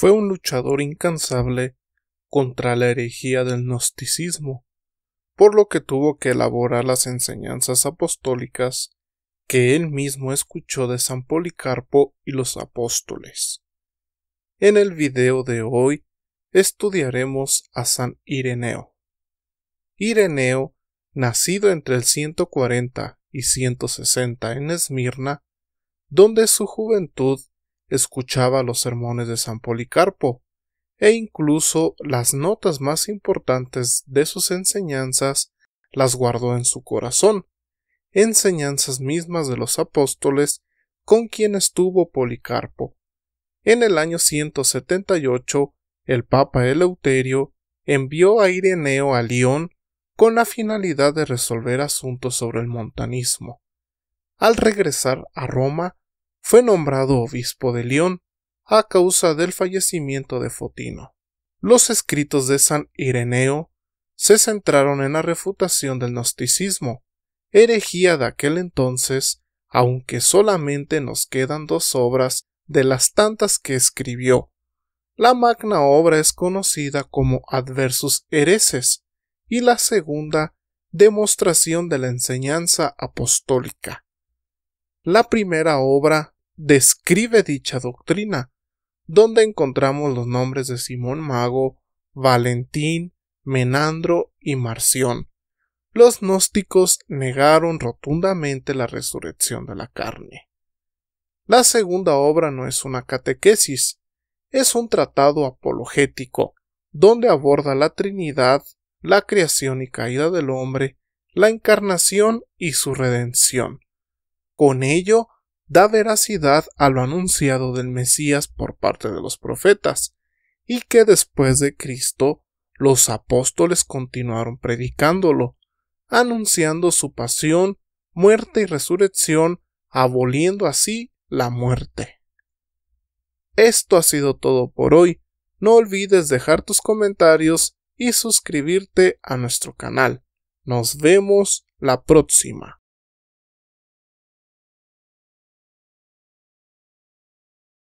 Fue un luchador incansable contra la herejía del gnosticismo, por lo que tuvo que elaborar las enseñanzas apostólicas que él mismo escuchó de San Policarpo y los apóstoles. En el video de hoy estudiaremos a San Ireneo. Ireneo, nacido entre el 140 y 160 en Esmirna, donde su juventud escuchaba los sermones de San Policarpo e incluso las notas más importantes de sus enseñanzas las guardó en su corazón, enseñanzas mismas de los apóstoles con quien estuvo Policarpo. En el año 178, el Papa Eleuterio envió a Ireneo a León con la finalidad de resolver asuntos sobre el montanismo. Al regresar a Roma, fue nombrado obispo de León a causa del fallecimiento de Fotino. Los escritos de San Ireneo se centraron en la refutación del gnosticismo, herejía de aquel entonces, aunque solamente nos quedan dos obras de las tantas que escribió. La magna obra es conocida como Adversus Hereses y la segunda Demostración de la enseñanza apostólica. La primera obra describe dicha doctrina, donde encontramos los nombres de Simón Mago, Valentín, Menandro y Marción. Los gnósticos negaron rotundamente la resurrección de la carne. La segunda obra no es una catequesis, es un tratado apologético, donde aborda la Trinidad, la creación y caída del hombre, la encarnación y su redención. Con ello da veracidad a lo anunciado del Mesías por parte de los profetas, y que después de Cristo los apóstoles continuaron predicándolo, anunciando su pasión, muerte y resurrección, aboliendo así la muerte. Esto ha sido todo por hoy. No olvides dejar tus comentarios y suscribirte a nuestro canal. Nos vemos la próxima.